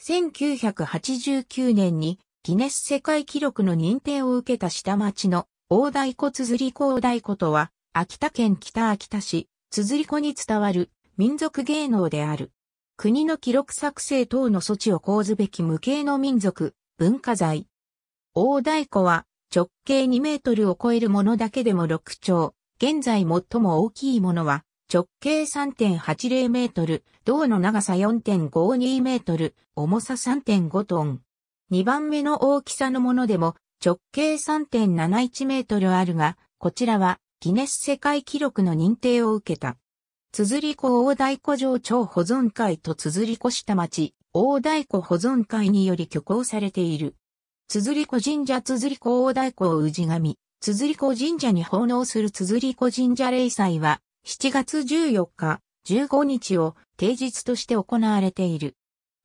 1989年にギネス世界記録の認定を受けた下町の大太鼓綴り子大太鼓とは、秋田県北秋田市、綴り子に伝わる民族芸能である。国の記録作成等の措置を講ずべき無形の民族、文化財。大太鼓は直径2メートルを超えるものだけでも6丁。現在最も大きいものは直径3.80メートル、銅の長さ4.52メートル、重さ3.5トン。2番目の大きさのものでも直径3.71メートルあるが、こちらはギネス世界記録の認定を受けた。綴り子大太鼓城町保存会と綴り子下町大太鼓保存会により挙行されている。綴り子神社綴り子大太鼓を氏神、綴り子神社に奉納する綴り子神社霊祭は、7月14日、15日を定日として行われている。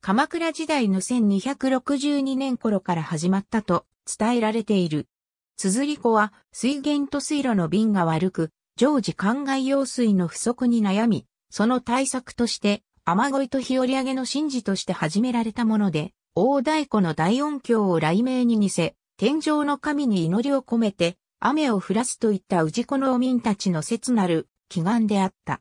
鎌倉時代の1262年頃から始まったと伝えられている。綴り子は水源と水路の便が悪く、常時灌漑用水の不足に悩み、その対策として、雨乞いと日り上げの神事として始められたもので、大太鼓の大音響を雷鳴に似せ、天上の神に祈りを込めて、雨を降らすといった氏子お民たちの切なる祈願であった。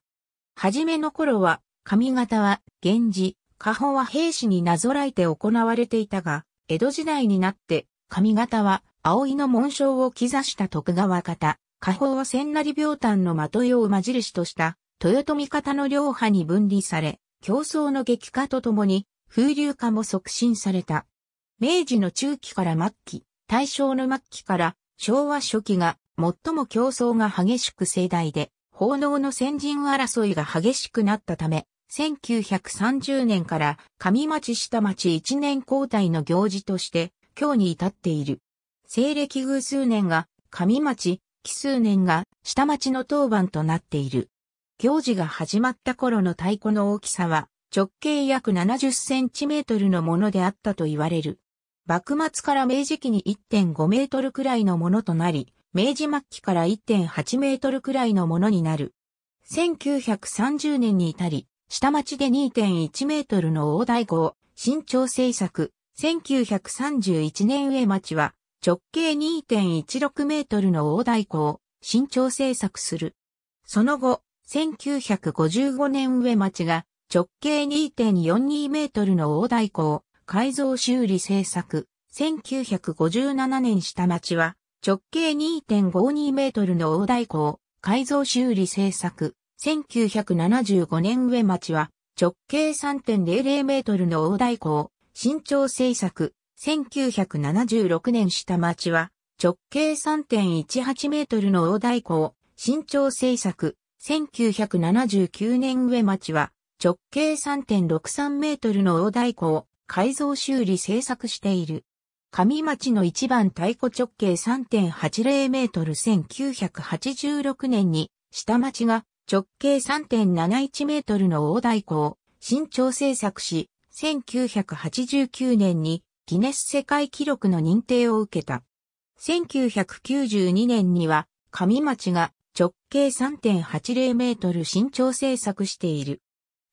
はじめの頃は、髪型は、源氏、家宝は兵士になぞらえて行われていたが、江戸時代になって、髪型は、葵の紋章を刻した徳川方、家宝は千成病炭の的を馬印とした、豊臣方の両派に分離され、競争の激化とともに、風流化も促進された。明治の中期から末期、大正の末期から昭和初期が最も競争が激しく盛大で、奉納の先人争いが激しくなったため、1930年から上町下町一年交代の行事として、今日に至っている。西暦偶数年が上町、奇数年が下町の当番となっている。行事が始まった頃の太鼓の大きさは直径約70センチメートルのものであったと言われる。幕末から明治期に1.5メートルくらいのものとなり、明治末期から1.8メートルくらいのものになる。1930年に至り、下町で2.1メートルの大台号、新潮製作、1931年上町は、直径2.16メートルの大台号、新潮製作する。その後、1955年上町が、直径2.42メートルの大台港、改造修理製作、1957年下町は、直径2.52メートルの大台港、改造修理制作。1975年上町は直径3.00メートルの大台港、新調制作。1976年下町は直径3.18メートルの大台港、新調制作。1979年上町は直径3.63メートルの大台港、改造修理制作している。上町の一番太鼓直径3.80メートル1986年に、下町が直径3.71メートルの大太鼓を新調制作し、1989年にギネス世界記録の認定を受けた。1992年には上町が直径3.80メートル新調制作している。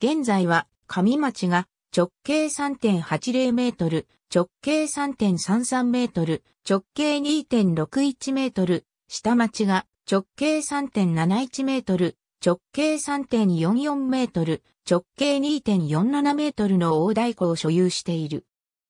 現在は上町が直径3.80メートル、直径3.33メートル、直径2.61メートル、下町が直径3.71メートル、直径3.44メートル、直径2.47メートルの大太鼓を所有している。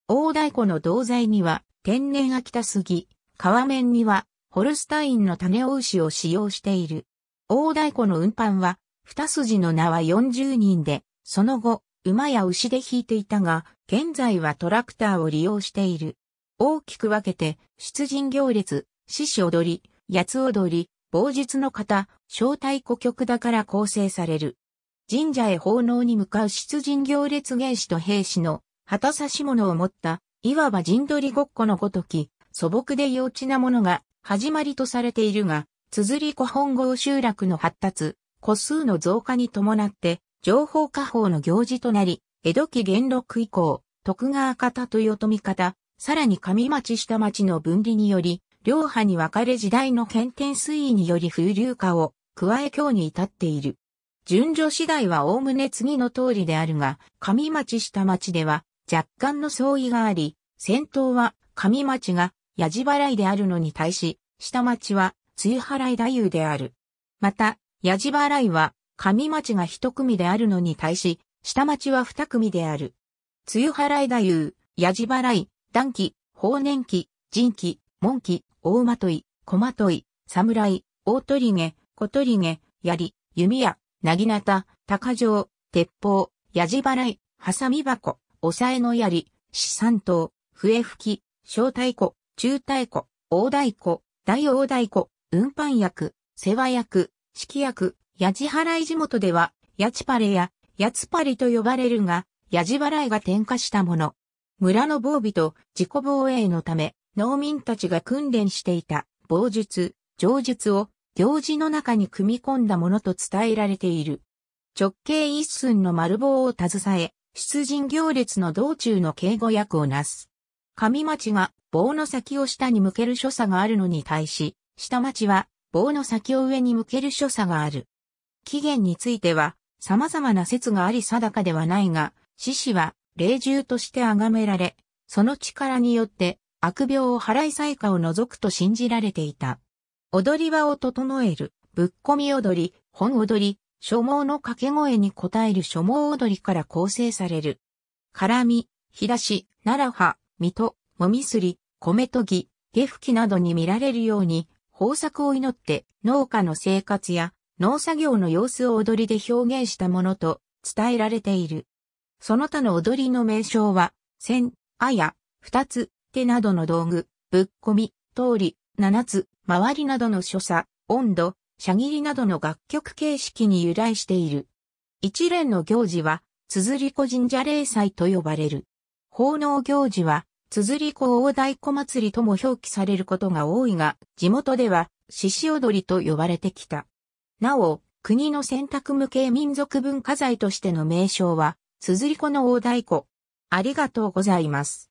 大太鼓の銅材には天然秋田杉、皮面にはホルスタインの種を牛を使用している。大太鼓の運搬は、二筋の名は40人で、その後、馬や牛で引いていたが、現在はトラクターを利用している。大きく分けて、出陣行列、獅子踊り、八つ踊り、傍術の方、招待古曲だから構成される。神社へ奉納に向かう出陣行列芸師と兵士の旗差し物を持った、いわば陣取りごっこのごとき、素朴で幼稚なものが始まりとされているが、綴り古本郷集落の発達、個数の増加に伴って、情報化法の行事となり、江戸期元禄以降、徳川方と豊臣方、さらに上町下町の分離により、両派に分かれ時代の検定推移により風流化を加え今日に至っている。順序次第は概ね次の通りであるが、上町下町では若干の相違があり、先頭は上町が矢地払いであるのに対し、下町は梅払い太夫である。また、矢地払いは上町が一組であるのに対し、下町は二組である。梅雨払いだゆう、矢じ払い、断期、放年期、人期、門期、大まとい、小まとい、侍、大鳥毛、小鳥毛、槍、弓矢、なぎなた、鷹城、鉄砲、矢じ払い、はさみ箱、抑えの槍、四三刀、笛吹き、小太鼓、中太鼓、大太鼓、大大太鼓、運搬役、世話役、式役、ヤジ払い地元では、ヤチパレや、ヤつパリと呼ばれるが、ヤジ払いが転化したもの。村の防備と自己防衛のため、農民たちが訓練していた、防術、上術を、行事の中に組み込んだものと伝えられている。直径一寸の丸棒を携え、出陣行列の道中の警護役をなす。上町が棒の先を下に向ける所作があるのに対し、下町は棒の先を上に向ける所作がある。起源については様々な説があり定かではないが、獅子は霊獣として崇められ、その力によって悪病を払い災禍を除くと信じられていた。踊り場を整える、ぶっこみ踊り、本踊り、所望の掛け声に応える書毛踊りから構成される。絡み、日出し、奈良葉、水戸、もみすり、米とぎ、下吹きなどに見られるように、豊作を祈って農家の生活や農作業の様子を踊りで表現したものと伝えられている。その他の踊りの名称は、線、あや、二つ、手などの道具、ぶっこみ、通り、七つ、周りなどの所作、温度、しゃぎりなどの楽曲形式に由来している。一連の行事は、つづり子神社霊祭と呼ばれる。奉納行事は、つづり子大太鼓祭りとも表記されることが多いが、地元では、獅子踊りと呼ばれてきた。なお、国の選択無形民族文化財としての名称は、綴り子の大太鼓。ありがとうございます。